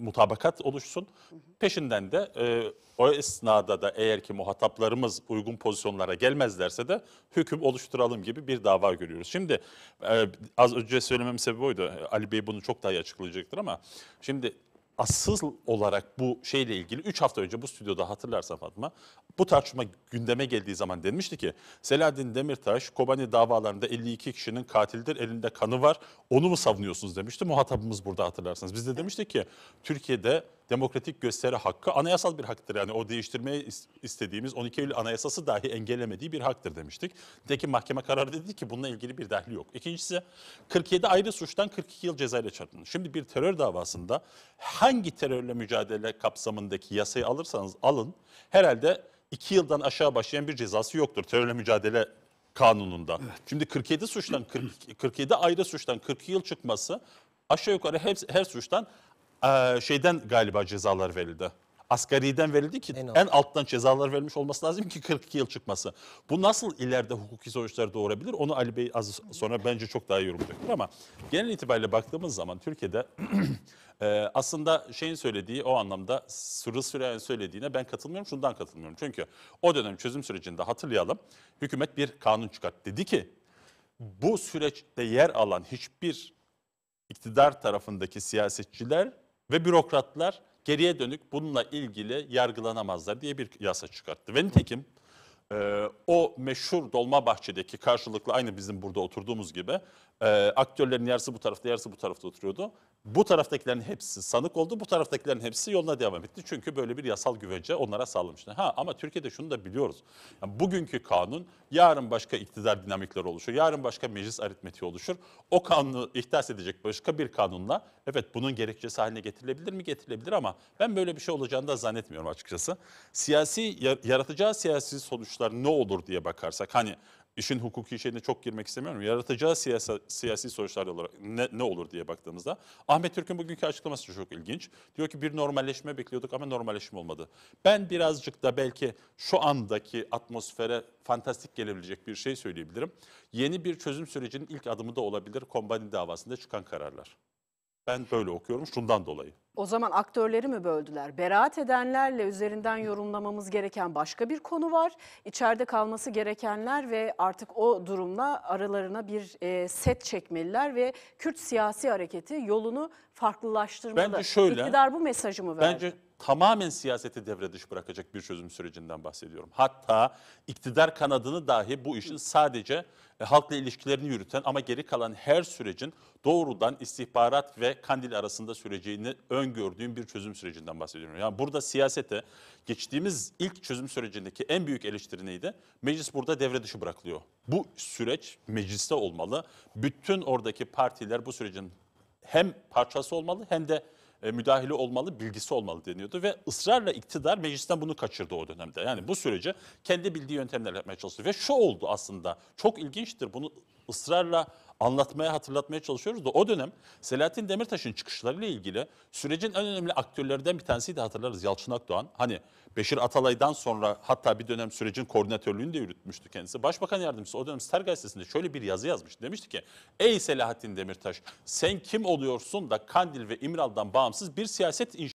mutabakat oluşsun. Peşinden de e, o esnada da eğer ki muhataplarımız uygun pozisyonlara gelmezlerse de hüküm oluşturalım gibi bir dava görüyoruz. Şimdi e, az önce söylemem sebebi oydu. Ali Bey bunu çok daha iyi açıklayacaktır ama şimdi asıl olarak bu şeyle ilgili 3 hafta önce bu stüdyoda hatırlarsan Fatma bu tartışma gündeme geldiği zaman denmişti ki Selahattin Demirtaş Kobani davalarında 52 kişinin katildir elinde kanı var onu mu savunuyorsunuz demişti. Muhatabımız burada hatırlarsanız. Biz de demiştik ki Türkiye'de demokratik gösteri hakkı anayasal bir haktır. Yani o değiştirmeyi istediğimiz 12 Eylül Anayasası dahi engellemediği bir haktır demiştik. Nitekim mahkeme kararı dedi ki bununla ilgili bir dahli yok. İkincisi 47 ayrı suçtan 42 yıl cezayla çarptınız. Şimdi bir terör davasında hangi terörle mücadele kapsamındaki yasayı alırsanız alın herhalde 2 yıldan aşağı başlayan bir cezası yoktur. Terörle mücadele kanununda. Evet. Şimdi 47 suçtan 40, 47 ayrı suçtan 40 yıl çıkması aşağı yukarı hepsi, her suçtan ee, şeyden galiba cezalar verildi. Asgariden verildi ki en, en alttan cezalar verilmiş olması lazım ki 42 yıl çıkması. Bu nasıl ileride hukuki sonuçlar doğurabilir onu Ali Bey az sonra bence çok daha yorumlayacaktır ama genel itibariyle baktığımız zaman Türkiye'de e, aslında şeyin söylediği o anlamda Sırrı Süreyya'nın söylediğine ben katılmıyorum şundan katılmıyorum. Çünkü o dönem çözüm sürecinde hatırlayalım hükümet bir kanun çıkarttı. Dedi ki bu süreçte yer alan hiçbir iktidar tarafındaki siyasetçiler ve bürokratlar geriye dönük bununla ilgili yargılanamazlar diye bir yasa çıkarttı. Ve nitekim e, o meşhur dolma bahçedeki karşılıklı aynı bizim burada oturduğumuz gibi e, aktörlerin yarısı bu tarafta yarısı bu tarafta oturuyordu. Bu taraftakilerin hepsi sanık oldu, bu taraftakilerin hepsi yoluna devam etti. Çünkü böyle bir yasal güvence onlara sağlamıştı. Ha ama Türkiye'de şunu da biliyoruz. Yani bugünkü kanun yarın başka iktidar dinamikleri oluşur, yarın başka meclis aritmetiği oluşur. O kanunu ihdas edecek başka bir kanunla evet bunun gerekçesi haline getirilebilir mi? Getirilebilir ama ben böyle bir şey olacağını da zannetmiyorum açıkçası. Siyasi yaratacağı siyasi sonuç sonuçlar ne olur diye bakarsak hani işin hukuki şeyine çok girmek istemiyorum. Yaratacağı siyasa, siyasi sonuçlar olarak ne, ne olur diye baktığımızda Ahmet Türk'ün bugünkü açıklaması çok ilginç. Diyor ki bir normalleşme bekliyorduk ama normalleşme olmadı. Ben birazcık da belki şu andaki atmosfere fantastik gelebilecek bir şey söyleyebilirim. Yeni bir çözüm sürecinin ilk adımı da olabilir Kombani davasında çıkan kararlar. Ben böyle okuyorum şundan dolayı. O zaman aktörleri mi böldüler? Beraat edenlerle üzerinden yorumlamamız gereken başka bir konu var. İçeride kalması gerekenler ve artık o durumla aralarına bir e, set çekmeliler ve Kürt siyasi hareketi yolunu farklılaştırmalı. Bence şöyle. İktidar bu mesajı mı verdi? Bence tamamen siyaseti devre dışı bırakacak bir çözüm sürecinden bahsediyorum. Hatta iktidar kanadını dahi bu işin sadece e, halkla ilişkilerini yürüten ama geri kalan her sürecin doğrudan istihbarat ve kandil arasında süreceğini öngördüğüm bir çözüm sürecinden bahsediyorum. Yani burada siyasete geçtiğimiz ilk çözüm sürecindeki en büyük eleştiri neydi? Meclis burada devre dışı bırakılıyor. Bu süreç mecliste olmalı. Bütün oradaki partiler bu sürecin hem parçası olmalı hem de e, müdahili olmalı, bilgisi olmalı deniyordu ve ısrarla iktidar meclisten bunu kaçırdı o dönemde. Yani bu süreci kendi bildiği yöntemlerle yapmaya çalıştı ve şu oldu aslında çok ilginçtir bunu ısrarla anlatmaya, hatırlatmaya çalışıyoruz da o dönem Selahattin Demirtaş'ın çıkışlarıyla ilgili sürecin en önemli aktörlerinden bir tanesiydi hatırlarız Yalçın Akdoğan. Hani Beşir Atalay'dan sonra hatta bir dönem sürecin koordinatörlüğünü de yürütmüştü kendisi. Başbakan yardımcısı o dönem Star Gazetesi'nde şöyle bir yazı yazmış. Demişti ki ey Selahattin Demirtaş sen kim oluyorsun da Kandil ve İmral'dan bağımsız bir siyaset inşa